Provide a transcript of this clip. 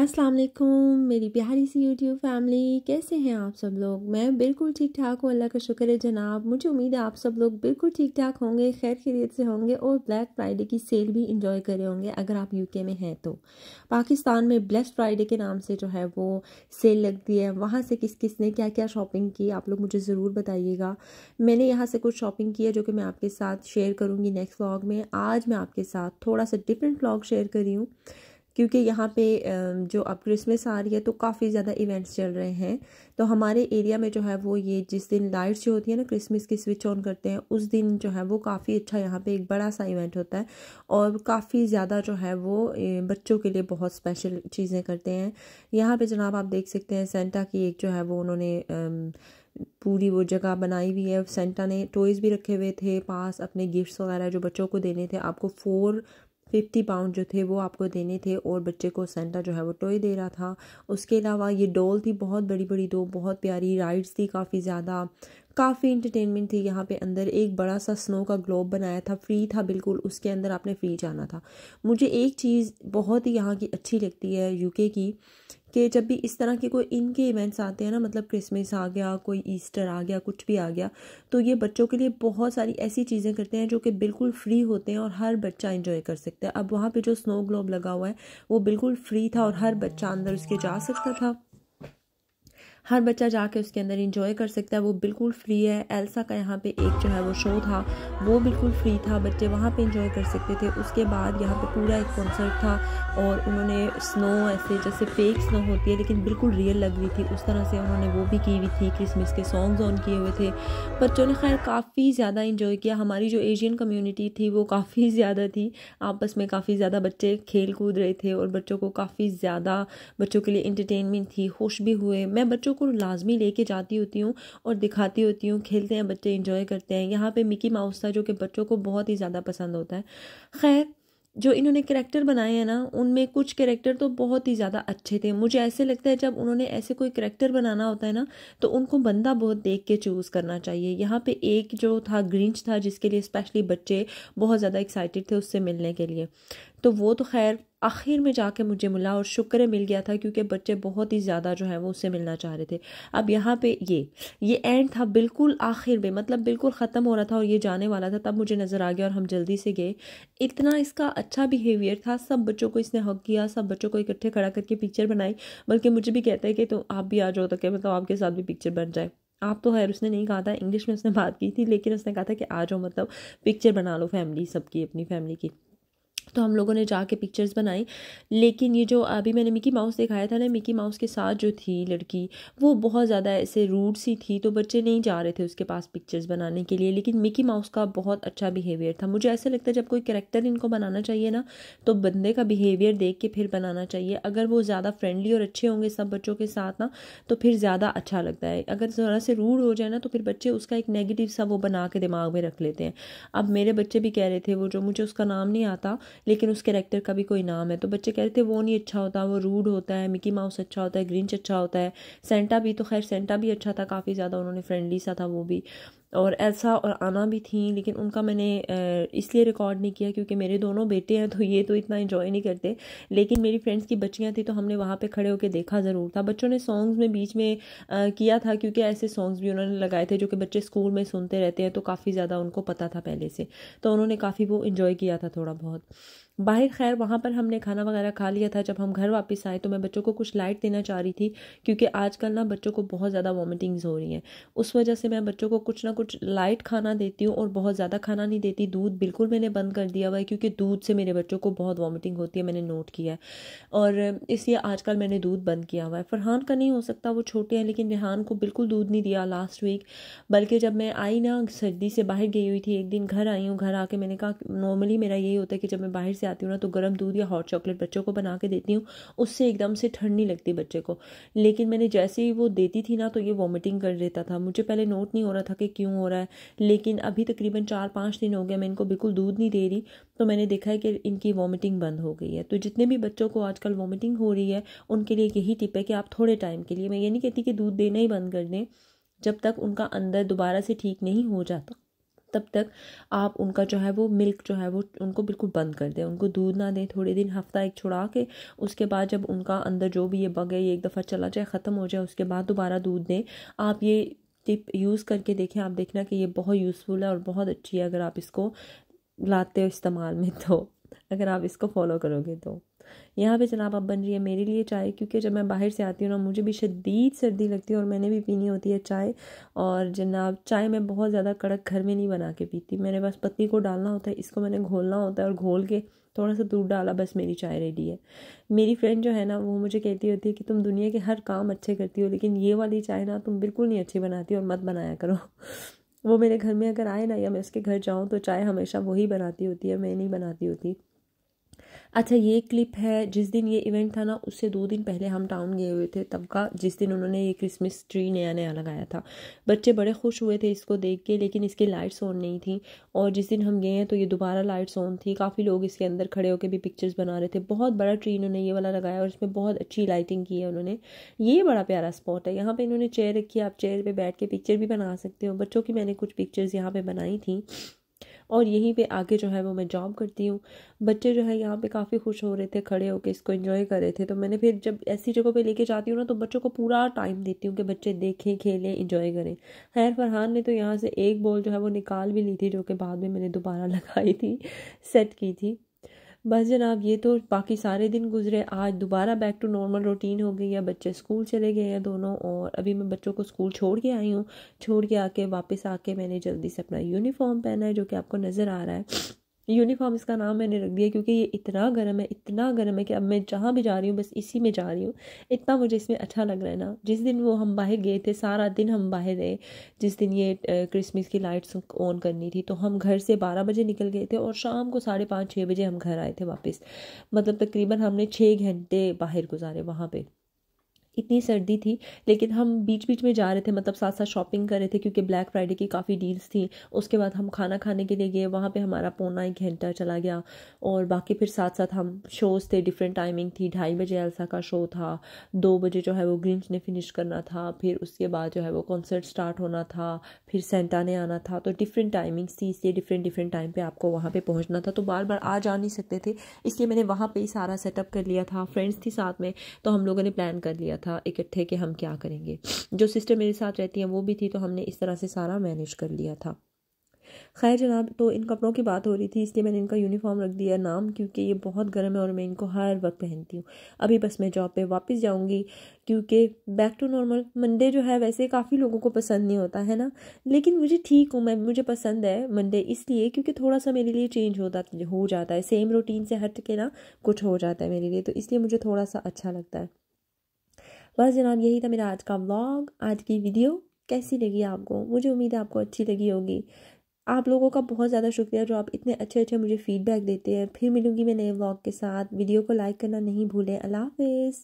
अस्सलाम वालेकुम मेरी प्यारी सी यूट्यूब फैमिली कैसे हैं आप सब लोग मैं बिल्कुल ठीक ठाक हूँ अल्लाह का शुक्र है जनाब मुझे उम्मीद है आप सब लोग बिल्कुल ठीक ठाक होंगे खैर खैरियत से होंगे और ब्लैक फ्राइडे की सेल भी इंजॉय करे होंगे अगर आप यूके में हैं तो पाकिस्तान में ब्लैक फ्राइडे के नाम से जो है वो सेल लगती है वहाँ से किस किस ने क्या क्या शॉपिंग की आप लोग मुझे ज़रूर बताइएगा मैंने यहाँ से कुछ शॉपिंग की है जो कि मैं आपके साथ शेयर करूँगी नेक्स्ट व्लॉग में आज मैं आपके साथ थोड़ा सा डिफरेंट व्लॉग शेयर करी हूँ क्योंकि यहाँ पे जो अब क्रिसमस आ रही है तो काफ़ी ज़्यादा इवेंट्स चल रहे हैं तो हमारे एरिया में जो है वो ये जिस दिन लाइट्स जो होती है ना क्रिसमस की स्विच ऑन करते हैं उस दिन जो है वो काफ़ी अच्छा यहाँ पे एक बड़ा सा इवेंट होता है और काफ़ी ज़्यादा जो है वो बच्चों के लिए बहुत स्पेशल चीज़ें करते हैं यहाँ पर जनाब आप देख सकते हैं सेंटा की एक जो है वो उन्होंने पूरी वो जगह बनाई हुई है सेंटा ने टॉयज़ भी रखे हुए थे पास अपने गिफ्ट्स वगैरह जो बच्चों को देने थे आपको फोर फिफ्टी पाउंड जो थे वो आपको देने थे और बच्चे को सेंटा जो है वो टॉय दे रहा था उसके अलावा ये डॉल थी बहुत बड़ी बड़ी दो बहुत प्यारी राइड्स थी काफ़ी ज़्यादा काफ़ी इंटरटेनमेंट थी यहाँ पे अंदर एक बड़ा सा स्नो का ग्लोब बनाया था फ्री था बिल्कुल उसके अंदर आपने फ्री जाना था मुझे एक चीज़ बहुत ही यहाँ की अच्छी लगती है यूके की कि जब भी इस तरह के कोई इनके इवेंट्स आते हैं ना मतलब क्रिसमस आ गया कोई ईस्टर आ गया कुछ भी आ गया तो ये बच्चों के लिए बहुत सारी ऐसी चीज़ें करते हैं जो कि बिल्कुल फ्री होते हैं और हर बच्चा इंजॉय कर सकता है अब वहाँ पे जो स्नो ग्लोब लगा हुआ है वो बिल्कुल फ्री था और हर बच्चा अंदर उसके जा सकता था हर बच्चा जाके उसके अंदर इंजॉय कर सकता है वो बिल्कुल फ्री है एल्सा का यहाँ पे एक जो है वो शो था वो बिल्कुल फ्री था बच्चे वहाँ पे इंजॉय कर सकते थे उसके बाद यहाँ पे पूरा एक कॉन्सर्ट था और उन्होंने स्नो ऐसे जैसे फेक स्नो होती है लेकिन बिल्कुल रियल लग रही थी उस तरह से उन्होंने वो भी की हुई थी क्रिसमस के सॉन्ग्स ऑन किए हुए थे बच्चों ने खैर काफ़ी ज़्यादा इंजॉय किया हमारी जो एशियन कम्यूनिटी थी वो काफ़ी ज़्यादा थी आपस में काफ़ी ज़्यादा बच्चे खेल कूद रहे थे और बच्चों को काफ़ी ज़्यादा बच्चों के लिए इंटरटेनमेंट थी खुश भी हुए मैं बच्चों को लाजमी लेके जाती होती हूँ और दिखाती होती हूँ खेलते हैं बच्चे इंजॉय करते हैं यहाँ पे मिकी माउस था जो कि बच्चों को बहुत ही ज़्यादा पसंद होता है खैर जो इन्होंने करेक्टर बनाए हैं ना उनमें कुछ करेक्टर तो बहुत ही ज़्यादा अच्छे थे मुझे ऐसे लगता है जब उन्होंने ऐसे कोई करेक्टर बनाना होता है ना तो उनको बंदा बहुत देख के चूज़ करना चाहिए यहाँ पे एक जो था ग्रिंच था जिसके लिए स्पेशली बच्चे बहुत ज़्यादा एक्साइटेड थे उससे मिलने के लिए तो वो तो खैर आखिर में जाके मुझे मिला और शुक्र मिल गया था क्योंकि बच्चे बहुत ही ज़्यादा जो है वो उससे मिलना चाह रहे थे अब यहाँ पे ये ये एंड था बिल्कुल आखिर में मतलब बिल्कुल ख़त्म हो रहा था और ये जाने वाला था तब मुझे नज़र आ गया और हम जल्दी से गए इतना इसका अच्छा बिहेवियर था सब बच्चों को इसने हक किया सब बच्चों को इकट्ठे खड़ा करके पिक्चर बनाई बल्कि मुझे भी कहते हैं कि तो आप भी आ जाओ तो क्या मतलब आपके साथ भी पिक्चर बन जाए आप तो खैर उसने नहीं कहा था इंग्लिश में उसने बात की थी लेकिन उसने कहा था कि आ जाओ मतलब पिक्चर बना लो फैमिली सबकी अपनी फैमिली की तो हम लोगों ने जाके पिक्चर्स बनाई लेकिन ये जो अभी मैंने मिकी माउस दिखाया था ना मिकी माउस के साथ जो थी लड़की वो बहुत ज़्यादा ऐसे रूड सी थी तो बच्चे नहीं जा रहे थे उसके पास पिक्चर्स बनाने के लिए लेकिन मिकी माउस का बहुत अच्छा बिहेवियर था मुझे ऐसा लगता है जब कोई करेक्टर इनको बनाना चाहिए ना तो बंदे का बिहेवियर देख के फिर बनाना चाहिए अगर वो ज़्यादा फ्रेंडली और अच्छे होंगे सब बच्चों के साथ ना तो फिर ज़्यादा अच्छा लगता है अगर ज़रा से रूड हो जाए ना तो फिर बच्चे उसका एक नेगेटिव सा वो बना के दिमाग में रख लेते हैं अब मेरे बच्चे भी कह रहे थे वो जो मुझे उसका नाम नहीं आता लेकिन उस कैरेक्टर का भी कोई नाम है तो बच्चे कह रहे थे वो नहीं अच्छा होता वो रूड होता है मिकी माउस अच्छा होता है ग्रिंच अच्छा होता है सेंटा भी तो खैर सेंटा भी अच्छा था काफ़ी ज़्यादा उन्होंने फ्रेंडली सा था वो भी और एल्सा और आना भी थी लेकिन उनका मैंने इसलिए रिकॉर्ड नहीं किया क्योंकि मेरे दोनों बेटे हैं तो ये तो इतना इन्जॉय नहीं करते लेकिन मेरी फ्रेंड्स की बच्चियाँ थी तो हमने वहाँ पर खड़े होकर देखा ज़रूर था बच्चों ने सॉन्ग्स में बीच में किया था क्योंकि ऐसे सॉन्ग्स भी उन्होंने लगाए थे जो कि बच्चे स्कूल में सुनते रहते हैं तो काफ़ी ज़्यादा उनको पता था पहले से तो उन्होंने काफ़ी वो इन्जॉय किया था थोड़ा बहुत बाहर खैर वहाँ पर हमने खाना वगैरह खा लिया था जब हम घर वापस आए तो मैं बच्चों को कुछ लाइट देना चाह रही थी क्योंकि आजकल ना बच्चों को बहुत ज़्यादा वॉमिटिंग्स हो रही हैं उस वजह से मैं बच्चों को कुछ ना कुछ लाइट खाना देती हूँ और बहुत ज़्यादा खाना नहीं देती दूध बिल्कुल मैंने बंद कर दिया हुआ है क्योंकि दूध से मेरे बच्चों को बहुत वॉमिटिंग होती है मैंने नोट किया है और इसलिए आजकल मैंने दूध बंद किया हुआ है फरहान का नहीं हो सकता वो छोटे हैं लेकिन रेहान को बिल्कुल दूध नहीं दिया लास्ट वीक बल्कि जब मैं आई ना सर्दी से बाहर गई हुई थी एक दिन घर आई हूँ घर आके मैंने कहा नॉर्मली मेरा यही होता है कि जब मैं बाहर से जाती हूँ ना तो गर्म दूध या हॉट चॉकलेट बच्चों को बना के देती हूँ उससे एकदम से ठंड नहीं लगती बच्चे को लेकिन मैंने जैसे ही वो देती थी ना तो ये वॉमिटिंग कर देता था मुझे पहले नोट नहीं हो रहा था कि क्यों हो रहा है लेकिन अभी तकरीबन चार पाँच दिन हो गया मैं इनको बिल्कुल दूध नहीं दे रही तो मैंने देखा है कि इनकी वॉमिटिंग बंद हो गई है तो जितने भी बच्चों को आजकल वॉमिटिंग हो रही है उनके लिए यही टिप है कि आप थोड़े टाइम के लिए मैं ये नहीं कहती कि दूध देना ही बंद कर दें जब तक उनका अंदर दोबारा से ठीक नहीं हो जाता तब तक आप उनका जो है वो मिल्क जो है वो उनको बिल्कुल बंद कर दें उनको दूध ना दें थोड़े दिन हफ्ता एक छुड़ा के उसके बाद जब उनका अंदर जो भी ये बग है ये एक दफ़ा चला जाए ख़त्म हो जाए उसके बाद दोबारा दूध दें आप ये टिप यूज़ करके देखें आप देखना कि ये बहुत यूज़फुल है और बहुत अच्छी है अगर आप इसको लाते हो इस्तेमाल में तो अगर आप इसको फॉलो करोगे तो यहाँ पे जनाब अब बन रही है मेरे लिए चाय क्योंकि जब मैं बाहर से आती हूँ ना मुझे भी शदीद सर्दी लगती है और मैंने भी पीनी होती है चाय और जनाब चाय मैं बहुत ज़्यादा कड़क घर में नहीं बना के पीती मैंने बस पत्ती को डालना होता है इसको मैंने घोलना होता है और घोल के थोड़ा सा दूध डाला बस मेरी चाय रेडी है मेरी फ्रेंड जो है ना वो मुझे कहती होती है कि तुम दुनिया के हर काम अच्छे करती हो लेकिन ये वाली चाय ना तुम बिल्कुल नहीं अच्छी बनाती और मत बनाया करो वो मेरे घर में अगर आए ना या मैं उसके घर जाऊँ तो चाय हमेशा वही बनाती होती है मैं नहीं बनाती होती अच्छा ये क्लिप है जिस दिन ये इवेंट था ना उससे दो दिन पहले हम टाउन गए हुए थे तब का जिस दिन उन्होंने ये क्रिसमस ट्री नया नया लगाया था बच्चे बड़े खुश हुए थे इसको देख के लेकिन इसकी लाइट्स ऑन नहीं थी और जिस दिन हम गए हैं तो ये दोबारा लाइट्स ऑन थी काफ़ी लोग इसके अंदर खड़े होकर भी पिक्चर्स बना रहे थे बहुत बड़ा ट्री इन्होंने ये वाला लगाया और इसमें बहुत अच्छी लाइटिंग की है उन्होंने ये बड़ा प्यारा स्पॉट है यहाँ पर इन्होंने चेयर रखी आप चेयर पर बैठ के पिक्चर भी बना सकते हो बच्चों की मैंने कुछ पिक्चर्स यहाँ पर बनाई थी और यहीं पे आगे जो है वो मैं जॉब करती हूँ बच्चे जो है यहाँ पे काफ़ी खुश हो रहे थे खड़े होकर इसको इन्जॉय कर रहे थे तो मैंने फिर जब ऐसी जगह पे लेके जाती हूँ ना तो बच्चों को पूरा टाइम देती हूँ कि बच्चे देखें खेलें इन्जॉय करें खैर फरहान ने तो यहाँ से एक बॉल जो है वो निकाल भी ली थी जो कि बाद में मैंने दोबारा लगाई थी सेट की थी बस जनाब ये तो बाकी सारे दिन गुजरे आज दोबारा बैक टू नॉर्मल रूटीन हो गई है बच्चे स्कूल चले गए हैं दोनों और अभी मैं बच्चों को स्कूल छोड़ के आई हूँ छोड़ के आके वापस आके मैंने जल्दी से अपना यूनिफॉर्म पहना है जो कि आपको नज़र आ रहा है यूनिफॉर्म इसका नाम मैंने रख दिया क्योंकि ये इतना गर्म है इतना गर्म है कि अब मैं जहाँ भी जा रही हूँ बस इसी में जा रही हूँ इतना मुझे इसमें अच्छा लग रहा है ना जिस दिन वो हम बाहर गए थे सारा दिन हम बाहर रहे जिस दिन ये क्रिसमस की लाइट्स ऑन करनी थी तो हम घर से बारह बजे निकल गए थे और शाम को साढ़े पाँच छः बजे हम घर आए थे वापस मतलब तकरीबन हमने छः घंटे बाहर गुजारे वहाँ पर इतनी सर्दी थी लेकिन हम बीच बीच में जा रहे थे मतलब साथ साथ शॉपिंग कर रहे थे क्योंकि ब्लैक फ्राइडे की काफ़ी डील्स थी उसके बाद हम खाना खाने के लिए गए वहाँ पे हमारा पौना एक घंटा चला गया और बाकी फिर साथ साथ हम शोज़ थे डिफरेंट टाइमिंग थी ढाई बजे एल्सा का शो था दो बजे जो है वो ग्रिंच ने फिनिश करना था फिर उसके बाद जो है वो कॉन्सर्ट स्टार्ट होना था फिर सेंटा ने आना था तो डिफरेंट टाइमिंग्स थी इसलिए डिफरेंट डिफरेंट टाइम पर आपको वहाँ पर पहुँचना था तो बार बार आ जा नहीं सकते थे इसलिए मैंने वहाँ पर ही सारा सेटअप कर लिया था फ्रेंड्स थी साथ में तो हम लोगों ने प्लान कर लिया था इकट्ठे कि हम क्या करेंगे जो सिस्टर मेरे साथ रहती हैं वो भी थी तो हमने इस तरह से सारा मैनेज कर लिया था खैर जनाब तो इन कपड़ों की बात हो रही थी इसलिए मैंने इनका यूनिफॉर्म रख दिया नाम क्योंकि ये बहुत गर्म है और मैं इनको हर वक्त पहनती हूँ अभी बस मैं जॉब पे वापस जाऊँगी क्योंकि बैक टू नॉर्मल मंडे जो है वैसे काफ़ी लोगों को पसंद नहीं होता है ना लेकिन मुझे ठीक हूँ मैं मुझे पसंद है मंडे इसलिए क्योंकि थोड़ा सा मेरे लिए चेंज होता हो जाता है सेम रूटीन से हट के ना कुछ हो जाता है मेरे लिए तो इसलिए मुझे थोड़ा सा अच्छा लगता है बस जनाब यही था मेरा आज का व्लॉग आज की वीडियो कैसी लगी आपको मुझे उम्मीद है आपको अच्छी लगी होगी आप लोगों का बहुत ज़्यादा शुक्रिया जो आप इतने अच्छे अच्छे मुझे फीडबैक देते हैं फिर मिलूंगी मैं नए व्लॉग के साथ वीडियो को लाइक करना नहीं भूलें अल्लाह हाफिज़